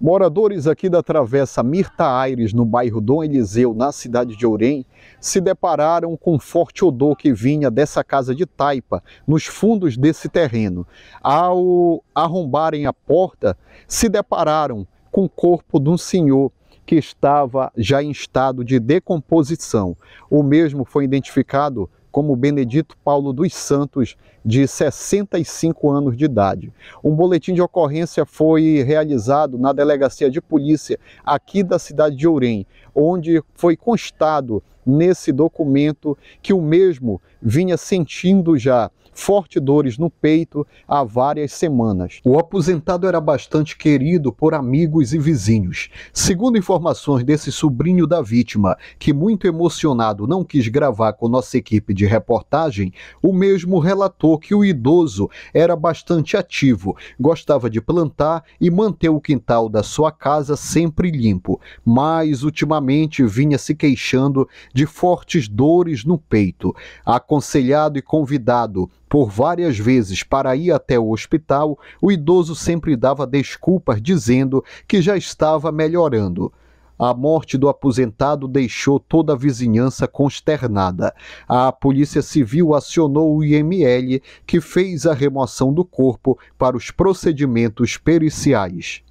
Moradores aqui da Travessa Mirta Aires, no bairro Dom Eliseu, na cidade de Ourém, se depararam com um forte odor que vinha dessa casa de taipa, nos fundos desse terreno. Ao arrombarem a porta, se depararam com o corpo de um senhor que estava já em estado de decomposição. O mesmo foi identificado como Benedito Paulo dos Santos, de 65 anos de idade. Um boletim de ocorrência foi realizado na delegacia de polícia aqui da cidade de Ourém, onde foi constado nesse documento que o mesmo vinha sentindo já fortes dores no peito há várias semanas. O aposentado era bastante querido por amigos e vizinhos. Segundo informações desse sobrinho da vítima, que muito emocionado não quis gravar com nossa equipe de reportagem, o mesmo relatou que o idoso era bastante ativo, gostava de plantar e manter o quintal da sua casa sempre limpo, mas ultimamente vinha se queixando de fortes dores no peito. Aconselhado e convidado por várias vezes para ir até o hospital, o idoso sempre dava desculpas dizendo que já estava melhorando. A morte do aposentado deixou toda a vizinhança consternada. A Polícia Civil acionou o IML, que fez a remoção do corpo para os procedimentos periciais.